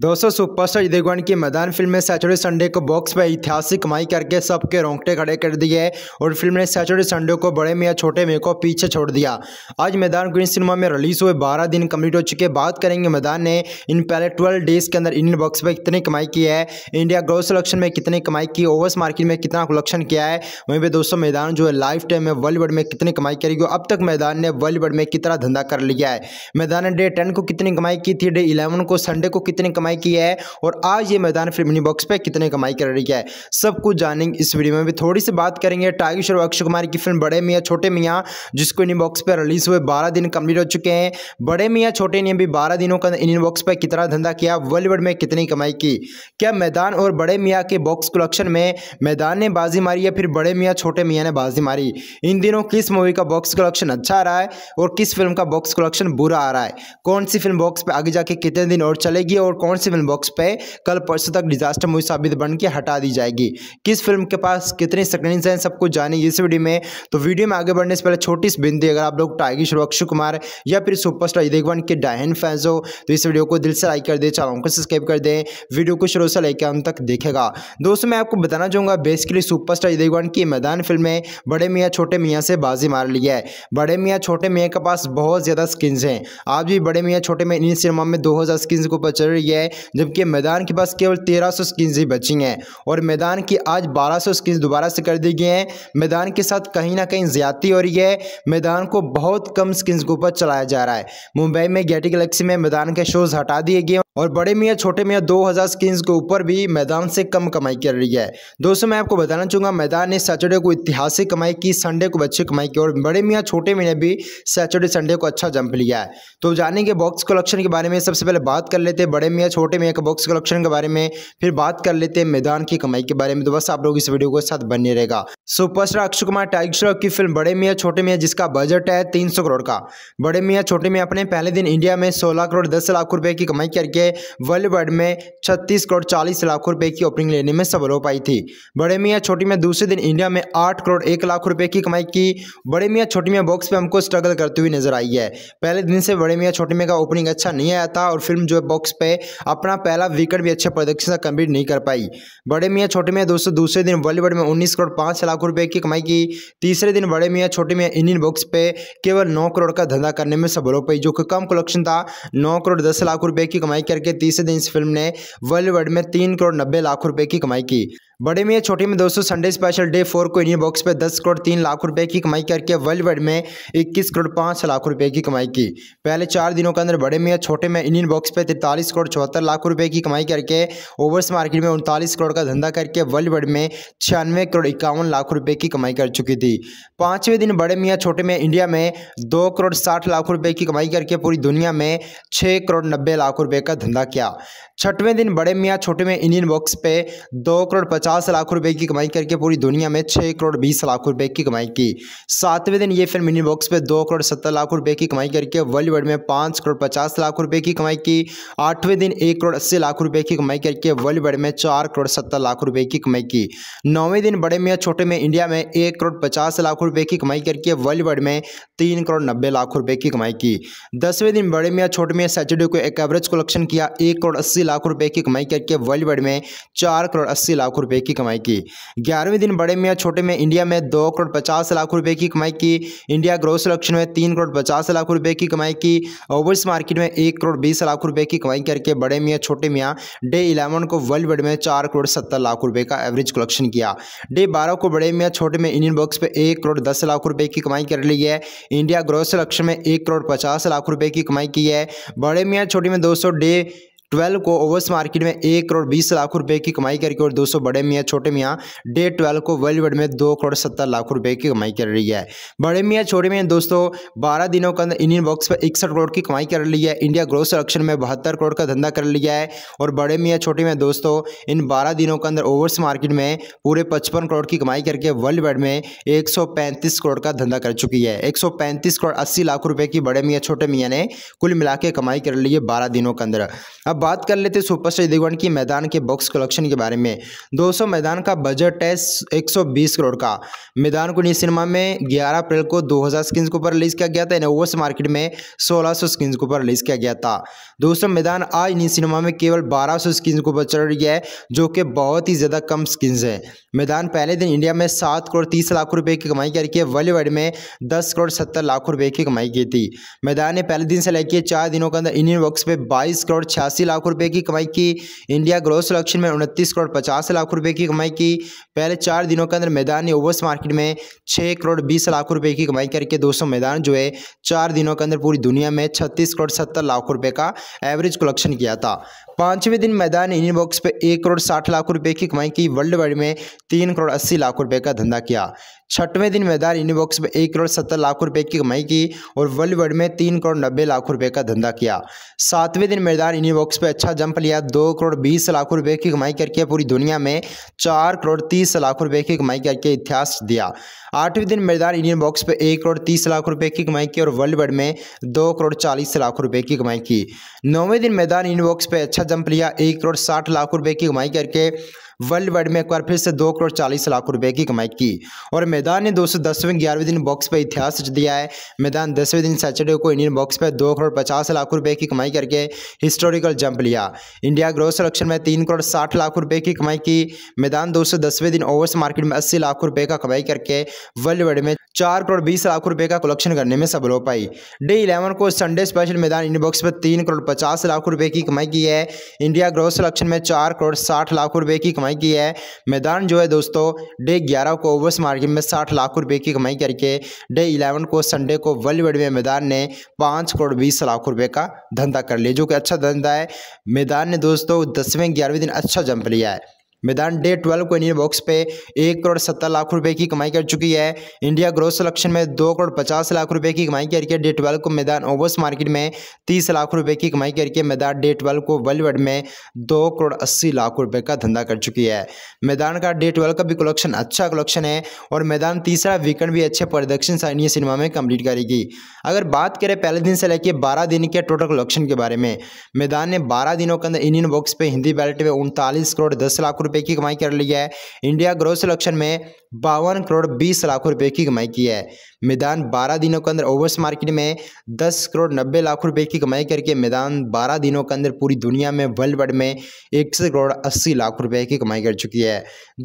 दोस्तों सुपरस्टार अजय देवगन की मैदान फिल्म ने सैटरडे संडे को बॉक्स पर ऐतिहासिक कमाई करके सबके रोंगटे खड़े कर दिए और फिल्म ने सैटरडे संडे को बड़े में या छोटे में को पीछे छोड़ दिया आज मैदान ग्रीन सिनेमा में रिलीज हुए 12 दिन कम्प्लीट हो चुके बात करेंगे मैदान ने इन पहले 12 डेज के अंदर इंडियन बॉक्स पर कितनी कमाई की है इंडिया ग्रोथ सलेक्शन में कितनी कमाई की ओवर्स मार्केट में कितना कलेक्शन किया है वहीं पर दोस्तों मैदान जो है लाइफ टाइम में वर्ल्ड में कितनी कमाई करेगी अब तक मैदान ने वर्ल्ड में कितना धंधा कर लिया है मैदान ने डे टेन को कितनी कमाई की थी डे इलेवन को संडे को कितनी कमाई की है और आज ये मैदान फिर मिनी बॉक्स पे कितने कमाई कर रही है सब कुछ जानेंगे इस वीडियो में भी थोड़ी सी बात करेंगे टाइगर और अक्षय कुमार की फिल्म बड़े मियाँ छोटे मियाँ जिसको इन बॉक्स पर रिलीज हुए बारह दिन कम्प्लीट हो चुके हैं बड़े मियाँ छोटे ने भी बारह दिनों का इन बॉक्स पर कितना धंधा किया बॉलीवुड में कितनी कमाई की क्या मैदान और बड़े मियाँ के बॉक्स कलेक्शन में मैदान ने बाजी मारी या फिर बड़े मियाँ छोटे मियाँ ने बाजी मारी इन दिनों किस मूवी का बॉक्स कलेक्शन अच्छा आ रहा है और किस फिल्म का बॉक्स कलेक्शन बुरा आ रहा है कौन सी फिल्म बॉक्स पे आगे जाके कितने दिन और चलेगी और कौन रेस्पॉन्सिबल बॉक्स पे कल परसों तक डिजास्टर मूवी साबित बन के हटा दी जाएगी किस फिल्म के पास कितने स्क्रीन हैं सब कुछ जाने इस वीडियो में तो वीडियो में आगे बढ़ने से पहले छोटी सी बिंदी अगर आप लोग टाइगी श्रॉफ अक्षु कुमार या फिर सुपरस्टार अजय के डायन फैंस हो तो इस वीडियो को दिल से लाइक कर दे चैनल को सब्सक्राइब कर दें वीडियो को शुरू से लेकर अंत तक देखेगा दोस्तों मैं आपको बताना चाहूँगा बेसिकली सुपरस्टार अजय की मैदान फिल्म में बड़े मियाँ छोटे मियाँ से बाजी मार ली है बड़े मियाँ छोटे मियाँ के पास बहुत ज़्यादा स्किन्स हैं आज भी बड़े मियाँ छोटे मियाँ इन सिनेमा में दो हज़ार स्किन्स के ऊपर चल रही है है जबकि मैदान के पास केवल तेरह सौ स्किन्स ही बची हैं और मैदान की आज बारह सौ स्किन्स दोबारा से कर दी गई हैं मैदान के साथ कहीं ना कहीं ज़्यादती हो रही है मैदान को बहुत कम स्किन्स के ऊपर चलाया जा रहा है मुंबई में गेटी गलेक्सी में मैदान के शोज़ हटा दिए गए और बड़े मियाँ छोटे मियाँ 2000 स्किन्स के ऊपर भी मैदान से कम कमाई कर रही है दोस्तों मैं आपको बताना चाहूँगा मैदान ने सैटरडे को ऐतिहासिक कमाई की संडे को अच्छी कमाई की और बड़े मियाँ छोटे मियाँ ने भी सैटरडे संडे को अच्छा जंप लिया है तो जानेंगे बॉक्स कलेक्शन के बारे में सबसे पहले बात कर लेते हैं बड़े मियाँ छोटे मियाँ के बॉक्स कलेक्शन के बारे में फिर बात कर लेते हैं मैदान की कमाई के बारे में तो बस आप लोग इस वीडियो के साथ बने रहेगा सुपरस्टार अक्षय कुमार टाइगर श्रॉफ की फिल्म बड़े मियाँ छोटे मियाँ जिसका बजट है तीन करोड़ का बड़े मियाँ छोटे मियाँ अपने पहले दिन इंडिया में सोलह करोड़ दस लाख रुपये की कमाई करके से वर्ल्ड में छत्तीस करोड़ चालीस लाख रुपए की ओपनिंग लेने में सफल हो पाई थी बड़े मियाँ छोटी में दूसरे दिन इंडिया में आठ करोड़ एक लाख रुपए की कमाई की बड़े मियाँ छोटी मियाँ बॉक्स पे हमको स्ट्रगल करती हुई नजर आई है पहले दिन से बड़े मियाँ छोटी मियाँ का ओपनिंग अच्छा नहीं आया था और फिल्म जो है बॉक्स पे अपना पहला विकेट भी अच्छे प्रदर्शन से कंप्लीट नहीं कर पाई बड़े मियाँ छोटे मियाँ दोस्तों दूसरे दिन वर्ल्ड बॉलीवुड में उन्नीस करोड़ पाँच लाख रुपए की कमाई की तीसरे दिन बड़े मियाँ छोटे मियाँ इंडियन बॉक्स पे केवल नौ करोड़ का धंधा करने में सफल हो पाई जो कि कम कलेक्शन था नौ करोड़ दस लाख रुपए की कमाई करके तीसरे दिन इस फिल्म ने बॉलीवुड में तीन करोड़ नब्बे लाख रुपए की कमाई की बड़े में या छोटे में दोस्तों संडे स्पेशल डे फोर को इंडियन बॉक्स पे 10 करोड़ तीन लाख रुपए की कमाई करके वर्ल्ड वाइड में 21 करोड़ पाँच लाख रुपए की कमाई की पहले चार दिनों के अंदर बड़े में या छोटे में इंडियन बॉक्स पे तिरतालीस करोड़ चौहत्तर लाख रुपए की कमाई करके ओवर्स मार्केट में उनतालीस करोड़ का धंधा करके वर्ल्ड वाइड में छियानवे करोड़ इक्यावन लाख रुपये की कमाई कर चुकी थी पाँचवें दिन बड़े में छोटे में इंडिया में दो करोड़ साठ लाख रुपये की कमाई करके पूरी दुनिया में छः करोड़ नब्बे लाख रुपये का धंधा किया छठवें दिन बड़े में छोटे में इंडियन बॉक्स पर दो करोड़ पचास पचास लाख रुपए की कमाई करके पूरी दुनिया में छः करोड़ बीस लाख रुपए की कमाई की सातवें दिन ये फिल्म मिनी बॉक्स पे दो करोड़ सत्तर लाख रुपए की कमाई करके बॉलीवुड में पाँच करोड़ पचास लाख रुपए की कमाई की आठवें दिन एक करोड़ अस्सी लाख रुपए की कमाई करके बॉलीवुड में चार करोड़ सत्तर लाख रुपए की कमाई की नौवें दिन बड़े में छोटे में इंडिया में एक करोड़ पचास लाख रुपए की कमाई करके बॉलीवुड में तीन करोड़ नब्बे लाख रुपए की कमाई की दसवें दिन बड़े में छोटे में सैटरडे को एक एवरेज कलेक्शन किया एक करोड़ अस्सी लाख रुपए की कमाई करके बॉलीवुड में चार करोड़ अस्सी लाख रुपए रुपए की कमाई की ग्यारहवें दिन बड़े में या छोटे में इंडिया में दो करोड़ पचास लाख रुपए की कमाई की इंडिया ग्रोथ सिलेक्शन में तीन करोड़ पचास लाख रुपए की कमाई की ओवर्स मार्केट में एक करोड़ बीस लाख रुपए की कमाई करके बड़े मियाँ छोटे मियाँ डे इलेवन को वर्ल्ड वाइड में चार करोड़ सत्तर लाख रुपए का एवरेज कलेक्शन किया डे बारह को बड़े मियाँ छोटे में इंडियन बॉक्स पर एक करोड़ दस लाख रुपए की कमाई कर ली है इंडिया ग्रोथ सिलेक्शन में एक करोड़ पचास लाख रुपए की कमाई की है बड़े मियाँ छोटे में दो डे ट्वेल्व को ओवर्स मार्केट में एक करोड़ बीस लाख रुपए की कमाई करके और दोस्तों बड़े मियाँ छोटे मियाँ डे ट्वेल्व को वर्ल्ड वर्ड में दो करोड़ सत्तर लाख रुपए की कमाई कर रही है बड़े मियाँ छोटे मियाँ दोस्तों बारह दिनों के अंदर इंडियन बॉक्स पर इकसठ करोड़ की कमाई कर ली है इंडिया ग्रोथ संरक्षण में बहत्तर करोड़ का धंधा कर लिया है और बड़े मियाँ छोटे मियाँ दोस्तों इन बारह दिनों के अंदर ओवर्स मार्केट में पूरे पचपन करोड़ की कमाई करके वर्ल्ड वर्ड में एक करोड़ का धंधा कर चुकी है एक करोड़ अस्सी लाख रुपये की बड़े मियाँ छोटे मियाँ ने कुल मिला कमाई कर ली है बारह दिनों के अंदर अब अब बात कर लेते सुपर दिग्गन की मैदान के बॉक्स कलेक्शन के बारे में 200 मैदान का बजट है 120 करोड़ का मैदान को नी सिनेमा में 11 अप्रैल को 2000 स्क्रीन के ऊपर रिलीज किया गया था इनोवस मार्केट में 1600 स्क्रीन के ऊपर रिलीज किया गया था दोस्तों मैदान आज नी सिनेमा में केवल 1200 स्क्रीन के ऊपर चल रही है जो कि बहुत ही ज़्यादा कम स्क्रीन है मैदान पहले दिन इंडिया में सात करोड़ तीस लाख रुपये की कमाई करके वर्ल्ड में दस करोड़ सत्तर लाख रुपये की कमाई की थी मैदान ने पहले दिन से लेकर चार दिनों के अंदर इंडियन बॉक्स पे बाईस करोड़ छियासी अस्सी लाख रुपए की कमाई की इंडिया ग्रोथ सिलेक्शन में उनतीस करोड़ पचास लाख रुपए की कमाई की पहले चार दिनों के अंदर मैदान ने ओवर्स मार्केट में छः करोड़ बीस लाख रुपए की कमाई करके दोस्तों मैदान जो है चार दिनों के अंदर पूरी दुनिया में छत्तीस करोड़ सत्तर लाख रुपये का एवरेज कलेक्शन किया था पांचवें दिन मैदान इनिंग बॉक्स पर एक करोड़ साठ लाख रुपए की कमाई की वर्ल्ड वाइड में तीन करोड़ अस्सी लाख रुपए का धंधा किया छठवें दिन मैदान इनिंग बॉक्स पर एक करोड़ सत्तर लाख रुपए की कमाई की और वर्ल्ड वाइड में तीन करोड़ नब्बे लाख रुपए का धंधा किया सातवें दिन मैदान इनिंग बॉक्स पर अच्छा जंप लिया दो करोड़ बीस लाख रुपए की कमाई करके पूरी दुनिया में चार करोड़ तीस लाख रुपए की कमाई करके इतिहास दिया आठवें दिन मैदान इंडियन बॉक्स पर एक करोड़ तीस लाख रुपये की कमाई की और वर्ल्ड वर्ड में दो करोड़ चालीस लाख रुपये की कमाई की नौवें दिन मैदान इंडियन बॉक्स पर अच्छा जंप लिया एक करोड़ साठ लाख रुपये की कमाई करके वर्ल्ड वाइड में एक बार फिर से दो करोड़ चालीस लाख रुपए की कमाई की और मैदान ने दो सौ दसवें ग्यारहवें दिन बॉक्स पर इतिहास रच दिया है मैदान दसवें दिन सैटरडे को इंडियन बॉक्स पर दो करोड़ पचास लाख रुपए की कमाई करके हिस्टोरिकल जंप लिया इंडिया ग्रोथ सलेक्शन में तीन करोड़ साठ लाख रुपए की कमाई की मैदान दो सौ दसवें दिन ओवर्स मार्केट में अस्सी लाख रुपए का कमाई करके वर्ल्ड वाइड में चार करोड़ बीस लाख रुपए का कलेक्शन करने में सफल हो पाई डे इलेवन को Sunday special Maidaan Indian box पर तीन करोड़ पचास लाख रुपए की कमाई की है इंडिया ग्रोथ सलेक्शन में चार करोड़ साठ लाख रुपए की कमाई कमाई की है मैदान जो है दोस्तों डे ग्यारह को ओवर्स मार्केट में साठ लाख रुपये की कमाई करके डे इलेवन को संडे को वर्ल्ड में मैदान ने पाँच करोड़ बीस लाख रुपये का धंधा कर लिया जो कि अच्छा धंधा है मैदान ने दोस्तों दसवें ग्यारहवें दिन अच्छा जंप लिया है मैदान डे ट्वेल्व को इंडियन बॉक्स पे एक करोड़ सत्तर लाख रुपए की कमाई कर चुकी है इंडिया ग्रोथ सिलेक्शन में दो करोड़ पचास लाख रुपए की कमाई करके डे ट्वेल्व को मैदान ओवर्स मार्केट में तीस लाख रुपए की कमाई करके मैदान डे ट्वेल्व को वर्ल्ड में दो करोड़ अस्सी लाख रुपए का धंधा कर चुकी है मैदान का डे ट्वेल्व का भी कलेक्शन अच्छा कलेक्शन है और मैदान तीसरा वीकेंड भी अच्छे प्रोडक्शन स्थानीय सिनेमा में कंप्लीट करेगी अगर बात करें पहले दिन से लेकर बारह दिन के टोटल कलेक्शन के बारे में मैदान ने बारह दिनों के अंदर इंडियन बॉक्स पे हिंदी बैलेट में उनतालीस करोड़ दस लाख रुपए की कमाई कर ली है इंडिया ग्रोथ सिलेक्शन में बावन करोड़ बीस लाख रुपए की कमाई की है मैदान बारह दिनों के अंदर ओवर्स मार्केट में दस करोड़ नब्बे लाख रुपए की कमाई करके मैदान बारह दिनों के अंदर पूरी दुनिया में वर्ल्ड वाइड में सौ करोड़ अस्सी लाख रुपए की कमाई कर चुकी है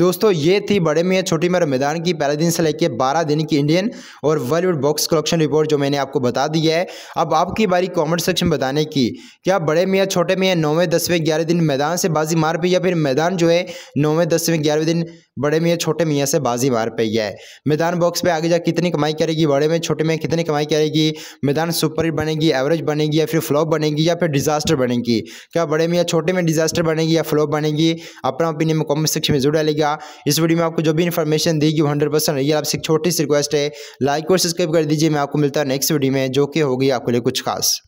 दोस्तों ये थी बड़े में छोटी मेरे मैदान की पहले दिन से लेकर बारह दिन की इंडियन और वर्ल्ड बॉक्स कलेक्शन रिपोर्ट जो मैंने आपको बता दी है अब आपकी बारी कॉमेंट सेक्शन में बताने की क्या बड़े में या छोटे में या नौवें दसवें ग्यारह दिन मैदान से बाजी मार पी या फिर मैदान जो है नौवें दसवें ग्यारहवें दिन बड़े में या छोटे मियाँ से बाजी मार पी है मैदान बॉक्स पर आगे जा कितनी कमाई कर करेगी बड़े में छोटे में कितनी कमाई करेगी मैदान सुपर हिट बनेगी एवरेज बनेगी या फिर फ्लॉप बनेगी या फिर डिजास्टर बनेगी क्या बड़े में या छोटे में डिजास्टर बनेगी या फ्लॉप बनेगी अपना ओपिनियन में कॉमेंट सेक्शन में जरूर डालेगा इस वीडियो में आपको जो भी इन्फॉर्मेशन देगी वो हंड्रेड परसेंट रही आपसे छोटी सी रिक्वेस्ट है लाइक और सब्सक्राइब कर दीजिए मैं आपको मिलता है नेक्स्ट वीडियो में जो कि होगी आपके लिए कुछ खास